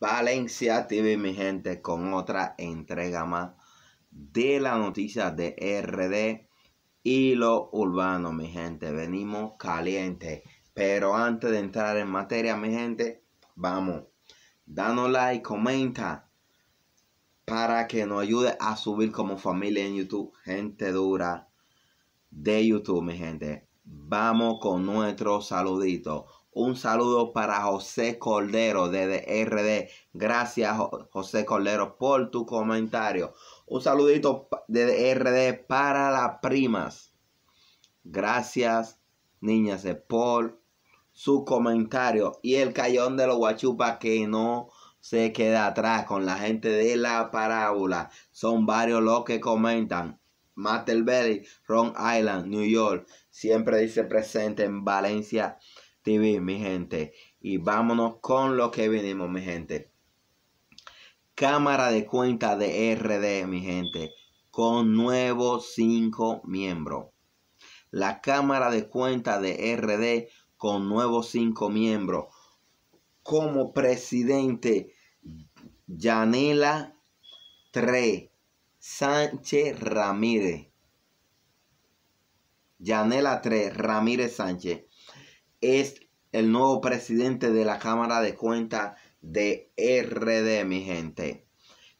Valencia TV, mi gente, con otra entrega más de la noticia de RD y lo urbano, mi gente. Venimos caliente. Pero antes de entrar en materia, mi gente, vamos. Danos like, comenta para que nos ayude a subir como familia en YouTube. Gente dura de YouTube, mi gente. Vamos con nuestro saludito. Un saludo para José Cordero de RD. Gracias José Cordero por tu comentario. Un saludito de RD para las primas. Gracias niñas eh, por su comentario. Y el cayón de los guachupas que no se queda atrás con la gente de la parábola. Son varios los que comentan. Belly, Ron Island, New York. Siempre dice presente en Valencia TV, mi gente. Y vámonos con lo que venimos, mi gente. Cámara de cuenta de RD, mi gente, con nuevos cinco miembros. La Cámara de cuenta de RD con nuevos cinco miembros. Como presidente, Yanela 3, Sánchez Ramírez. Yanela 3, Ramírez Sánchez es el nuevo presidente de la Cámara de Cuentas de RD, mi gente.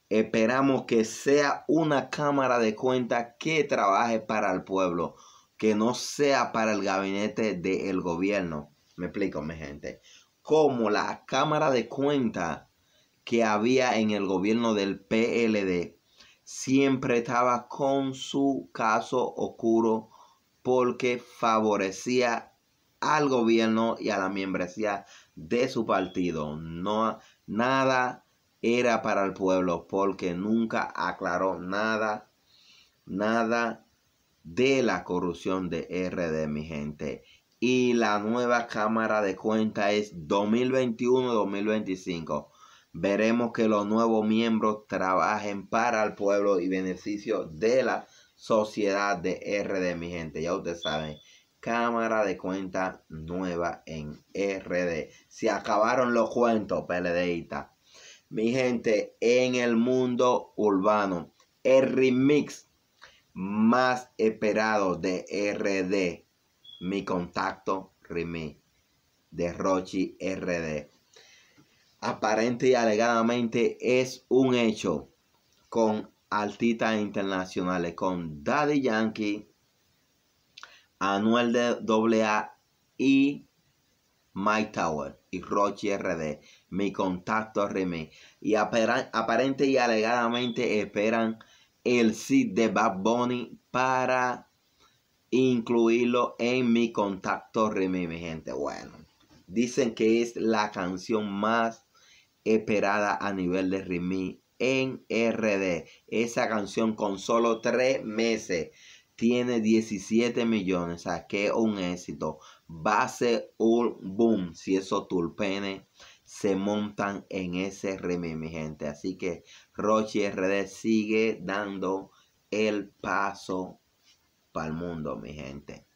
Esperamos que sea una Cámara de Cuentas que trabaje para el pueblo, que no sea para el gabinete del gobierno. Me explico, mi gente. Como la Cámara de Cuentas que había en el gobierno del PLD siempre estaba con su caso oscuro porque favorecía al gobierno y a la membresía de su partido. No, nada era para el pueblo porque nunca aclaró nada, nada de la corrupción de RD, mi gente. Y la nueva Cámara de cuenta es 2021-2025. Veremos que los nuevos miembros trabajen para el pueblo y beneficio de la sociedad de RD, mi gente. Ya ustedes saben cámara de cuenta nueva en RD. Se acabaron los cuentos, PLD. Mi gente, en el mundo urbano, el remix más esperado de RD, mi contacto remix de Rochi RD. Aparente y alegadamente es un hecho con artistas internacionales, con Daddy Yankee, Anuel de AA y My Tower y Roche RD. Mi contacto Remy. Y aparente y alegadamente esperan el sit de Bad Bunny para incluirlo en mi contacto Remy, mi gente. Bueno, dicen que es la canción más esperada a nivel de Remy en RD. Esa canción con solo tres meses tiene 17 millones, o un éxito. Va a ser un boom si esos tulpenes se montan en ese remix, mi gente. Así que Rochi RD sigue dando el paso para el mundo, mi gente.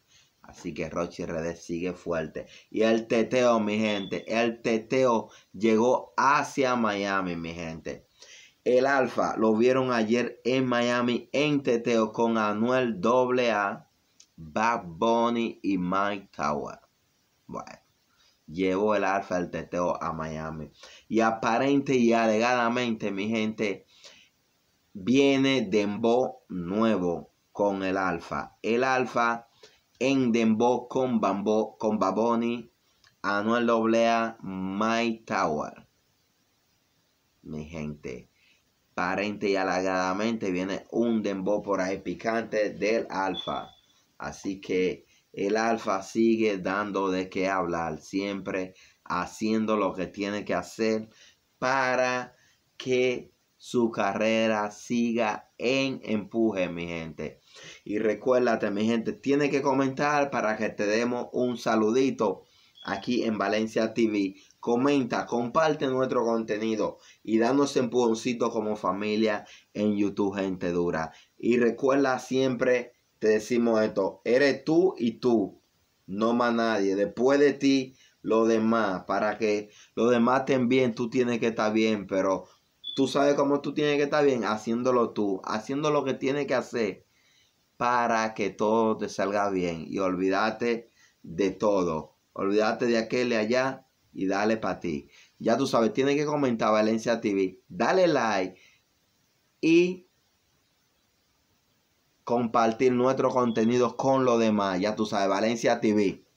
Así que Rochi RD sigue fuerte. Y el teteo, mi gente. El teteo llegó hacia Miami, mi gente. El Alfa lo vieron ayer en Miami en teteo con Anuel AA, Bad Bunny y Mike Tower. Bueno, llevó el Alfa el teteo a Miami. Y aparente y alegadamente, mi gente, viene Dembo nuevo con el Alfa. El Alfa en Dembo con, Bambo, con Baboni, Anuel AA, My Tower. Mi gente, parente y halagadamente viene un dembow por ahí picante del alfa. Así que el alfa sigue dando de qué hablar, siempre haciendo lo que tiene que hacer para que su carrera siga en empuje, mi gente. Y recuérdate, mi gente, tiene que comentar para que te demos un saludito aquí en Valencia TV comenta, comparte nuestro contenido y danos empujoncito como familia en YouTube Gente Dura. Y recuerda siempre, te decimos esto, eres tú y tú, no más nadie. Después de ti, lo demás, para que los demás estén bien, tú tienes que estar bien, pero tú sabes cómo tú tienes que estar bien, haciéndolo tú, haciendo lo que tienes que hacer para que todo te salga bien y olvídate de todo, olvídate de aquel de allá y dale para ti. Ya tú sabes, tiene que comentar Valencia TV, dale like y compartir nuestro contenido con los demás. Ya tú sabes, Valencia TV.